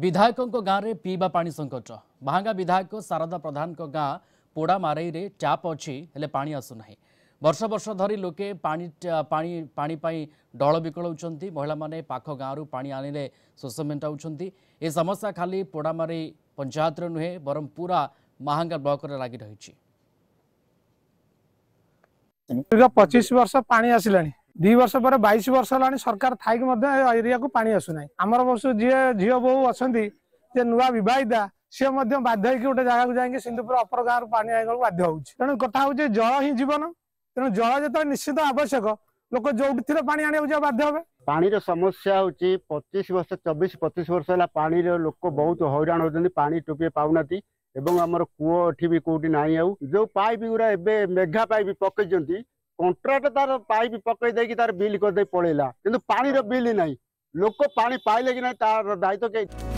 विधायक गाँले पिवा सङ्कट महाङ्गा विधायक शारदा प्रधान पोडामारैले ट्याप अहिले पासु वर्ष वर्ष धरि ल्यापाई बिकौँ महिला मख गाँडी आणले शोष ए समस्या खालि पोडामारै पञ्चायत र नु बरम पूरा माहाङ्गा ब्लक लाग ଦି ବର୍ଷ ପରେ ବାଇଶ ବର୍ଷ ହେଲାଣି ସରକାର ଥାଇକି ମଧ୍ୟ ଏ ଏରିଆକୁ ପାଣି ଆସୁନାହିଁ ଆମର ବସୁ ଯିଏ ଝିଅ ବୋହୁ ଅଛନ୍ତି ଯେ ନୂଆ ବିବାହିତା ସିଏ ମଧ୍ୟ ବାଧ୍ୟ ହେଇକି ଗୋଟେ ଜାଗାକୁ ଯାଇକି ସିନ୍ଧୁପୁର ଅପର ଗାଁରୁ ପାଣି ଆଣିବାକୁ ବାଧ୍ୟ ହଉଛି ତେଣୁ କଥା ହଉଛି ଜଳ ହିଁ ଜୀବନ ତେଣୁ ଜଳ ଯେତେବେଳେ ନିଶ୍ଚିତ ଆବଶ୍ୟକ ଲୋକ ଯୋଉଠି ଥିଲେ ପାଣି ଆଣିବାକୁ ଯିବା ବାଧ୍ୟ ହେବେ ପାଣିର ସମସ୍ୟା ହଉଛି ପଚିଶ ବର୍ଷ ଚବିଶ ପଚିଶ ବର୍ଷ ହେଲା ପାଣିର ଲୋକ ବହୁତ ହଇରାଣ ହଉଛନ୍ତି ପାଣି ଟୋପିଏ ପାଉନାହାନ୍ତି ଏବଂ ଆମର କୂଅ ଏଠି ବି କୋଉଠି ନାହିଁ ଆଉ ଯୋଉ ପାଇପ ଗୁଡା ଏବେ ମେଘା ପାଇପ ପକେଇଛନ୍ତି कंट्राक्ट तार पाइप पकई दे तार बिल कर दे पळेला किंतु पानी रो बिल नहीं लोक पानी पाइले कि नहीं तार दायित्व के